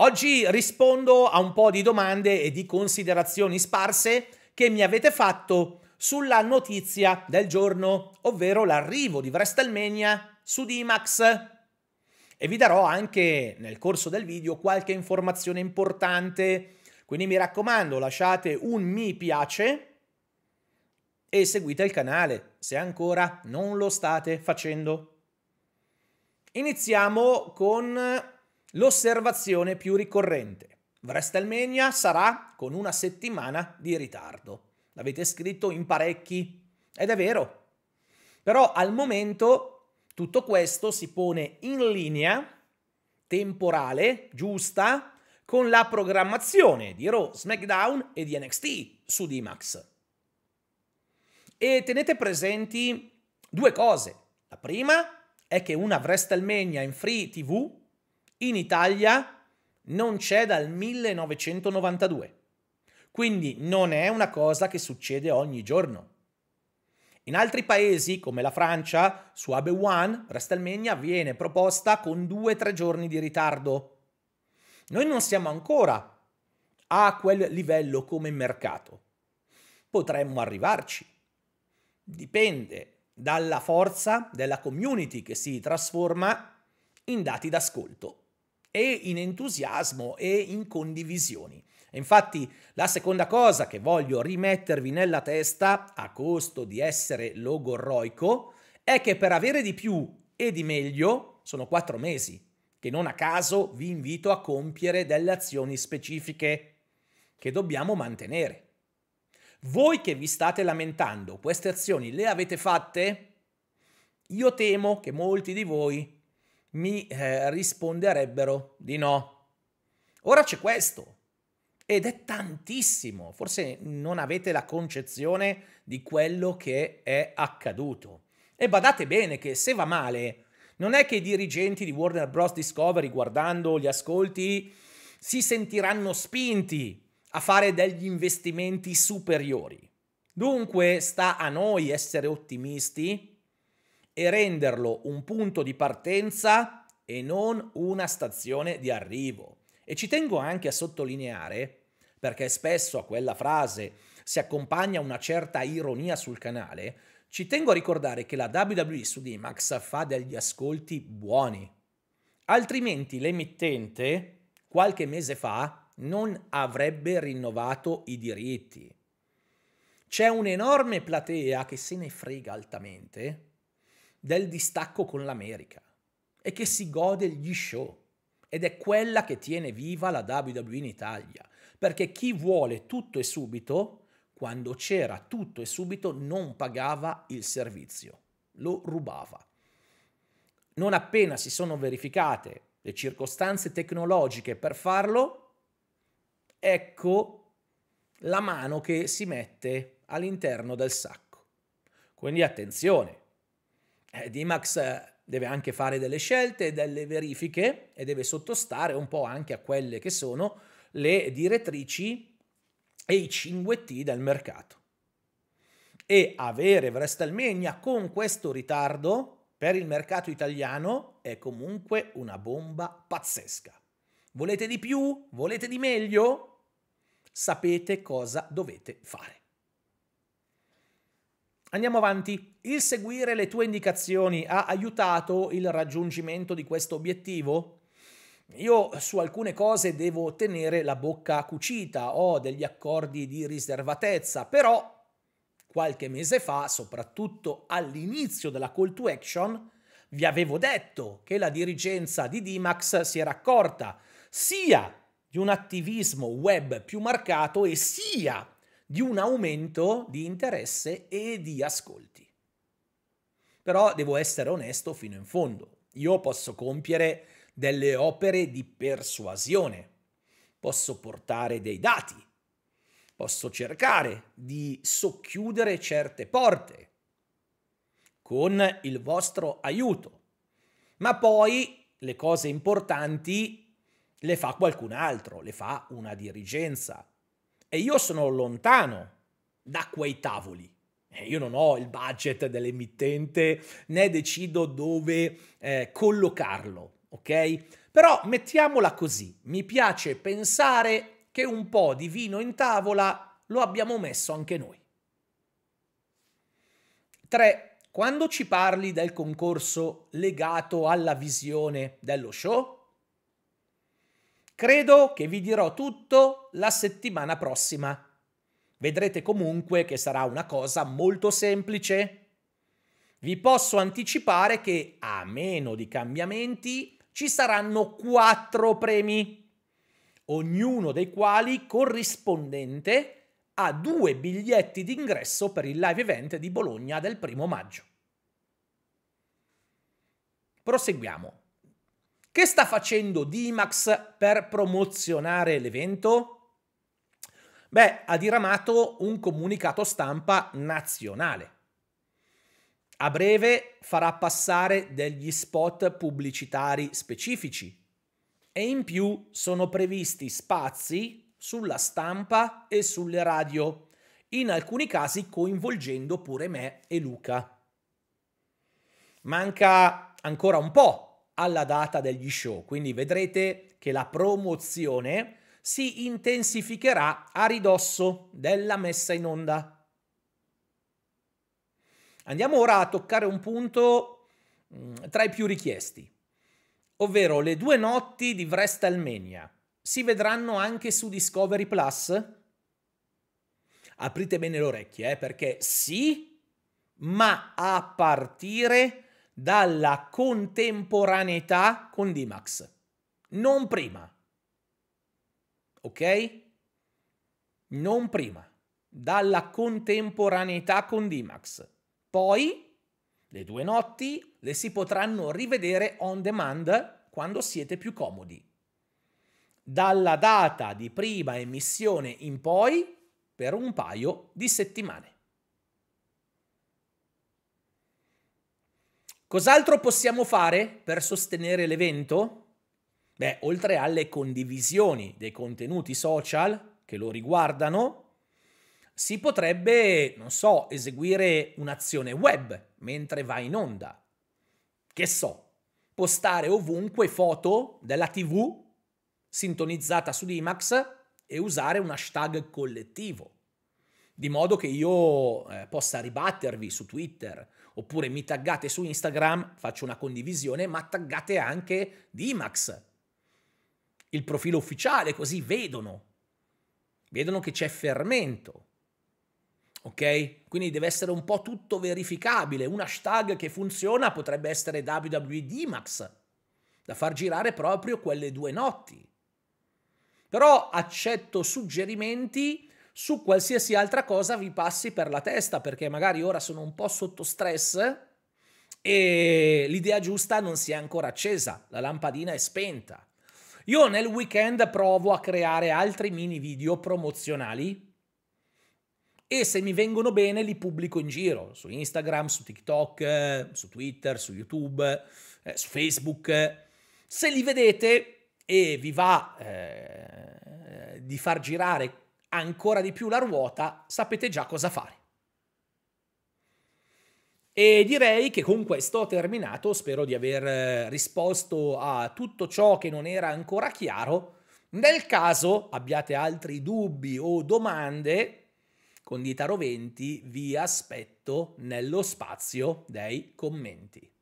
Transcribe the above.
Oggi rispondo a un po' di domande e di considerazioni sparse che mi avete fatto sulla notizia del giorno, ovvero l'arrivo di WrestleMania su Dimax. E vi darò anche nel corso del video qualche informazione importante, quindi mi raccomando lasciate un mi piace e seguite il canale se ancora non lo state facendo. Iniziamo con L'osservazione più ricorrente. WrestleMania sarà con una settimana di ritardo. L'avete scritto in parecchi ed è vero. Però al momento tutto questo si pone in linea temporale giusta con la programmazione di Raw, SmackDown e di NXT su D-Max. E tenete presenti due cose. La prima è che una WrestleMania in free TV in Italia non c'è dal 1992. Quindi non è una cosa che succede ogni giorno. In altri paesi, come la Francia, su Abe One, WrestleMania viene proposta con due o tre giorni di ritardo. Noi non siamo ancora a quel livello come mercato. Potremmo arrivarci. Dipende dalla forza della community che si trasforma in dati d'ascolto e in entusiasmo e in condivisioni. E infatti la seconda cosa che voglio rimettervi nella testa, a costo di essere logorroico, è che per avere di più e di meglio sono quattro mesi, che non a caso vi invito a compiere delle azioni specifiche che dobbiamo mantenere. Voi che vi state lamentando, queste azioni le avete fatte? Io temo che molti di voi mi eh, risponderebbero di no. Ora c'è questo ed è tantissimo, forse non avete la concezione di quello che è accaduto. E badate bene che se va male, non è che i dirigenti di Warner Bros. Discovery, guardando gli ascolti, si sentiranno spinti a fare degli investimenti superiori. Dunque sta a noi essere ottimisti e renderlo un punto di partenza e non una stazione di arrivo. E ci tengo anche a sottolineare, perché spesso a quella frase si accompagna una certa ironia sul canale, ci tengo a ricordare che la WWE su D-Max fa degli ascolti buoni. Altrimenti l'emittente, qualche mese fa, non avrebbe rinnovato i diritti. C'è un'enorme platea che se ne frega altamente del distacco con l'America e che si gode gli show. Ed è quella che tiene viva la WWE in Italia, perché chi vuole tutto e subito, quando c'era tutto e subito, non pagava il servizio, lo rubava. Non appena si sono verificate le circostanze tecnologiche per farlo, ecco la mano che si mette all'interno del sacco. Quindi attenzione, eh, Dimax deve anche fare delle scelte, delle verifiche e deve sottostare un po' anche a quelle che sono le direttrici e i 5T del mercato. E avere WrestleMania con questo ritardo per il mercato italiano è comunque una bomba pazzesca. Volete di più? Volete di meglio? Sapete cosa dovete fare. Andiamo avanti. Il seguire le tue indicazioni ha aiutato il raggiungimento di questo obiettivo? Io su alcune cose devo tenere la bocca cucita, ho degli accordi di riservatezza, però qualche mese fa, soprattutto all'inizio della call to action, vi avevo detto che la dirigenza di Dimax si era accorta sia di un attivismo web più marcato e sia di un aumento di interesse e di ascolti. Però devo essere onesto fino in fondo. Io posso compiere delle opere di persuasione, posso portare dei dati, posso cercare di socchiudere certe porte con il vostro aiuto, ma poi le cose importanti le fa qualcun altro, le fa una dirigenza, e io sono lontano da quei tavoli. Eh, io non ho il budget dell'emittente né decido dove eh, collocarlo, ok? Però mettiamola così, mi piace pensare che un po' di vino in tavola lo abbiamo messo anche noi. 3. Quando ci parli del concorso legato alla visione dello show, Credo che vi dirò tutto la settimana prossima. Vedrete comunque che sarà una cosa molto semplice. Vi posso anticipare che, a meno di cambiamenti, ci saranno quattro premi, ognuno dei quali corrispondente a due biglietti d'ingresso per il live event di Bologna del primo maggio. Proseguiamo. Che sta facendo Dimax per promozionare l'evento? Beh, ha diramato un comunicato stampa nazionale. A breve farà passare degli spot pubblicitari specifici e in più sono previsti spazi sulla stampa e sulle radio, in alcuni casi coinvolgendo pure me e Luca. Manca ancora un po' alla data degli show, quindi vedrete che la promozione si intensificherà a ridosso della messa in onda. Andiamo ora a toccare un punto mm, tra i più richiesti, ovvero le due notti di WrestleMania. Si vedranno anche su Discovery Plus? Aprite bene le orecchie, eh, perché sì, ma a partire dalla contemporaneità con Dimax, non prima. Ok? Non prima, dalla contemporaneità con Dimax. Poi le due notti le si potranno rivedere on demand quando siete più comodi. Dalla data di prima emissione in poi per un paio di settimane. Cos'altro possiamo fare per sostenere l'evento? Beh, oltre alle condivisioni dei contenuti social che lo riguardano, si potrebbe, non so, eseguire un'azione web mentre va in onda. Che so, postare ovunque foto della TV sintonizzata su Dimax e usare un hashtag collettivo di modo che io eh, possa ribattervi su Twitter oppure mi taggate su Instagram, faccio una condivisione, ma taggate anche Dimax, il profilo ufficiale, così vedono, vedono che c'è fermento. Ok? Quindi deve essere un po' tutto verificabile. Un hashtag che funziona potrebbe essere WWE Dimax, da far girare proprio quelle due notti. Però accetto suggerimenti su qualsiasi altra cosa vi passi per la testa, perché magari ora sono un po' sotto stress e l'idea giusta non si è ancora accesa, la lampadina è spenta. Io nel weekend provo a creare altri mini video promozionali e se mi vengono bene li pubblico in giro su Instagram, su TikTok, su Twitter, su YouTube, eh, su Facebook. Se li vedete e vi va eh, di far girare ancora di più la ruota, sapete già cosa fare. E direi che con questo ho terminato, spero di aver eh, risposto a tutto ciò che non era ancora chiaro. Nel caso abbiate altri dubbi o domande, con Ditaro 20 vi aspetto nello spazio dei commenti.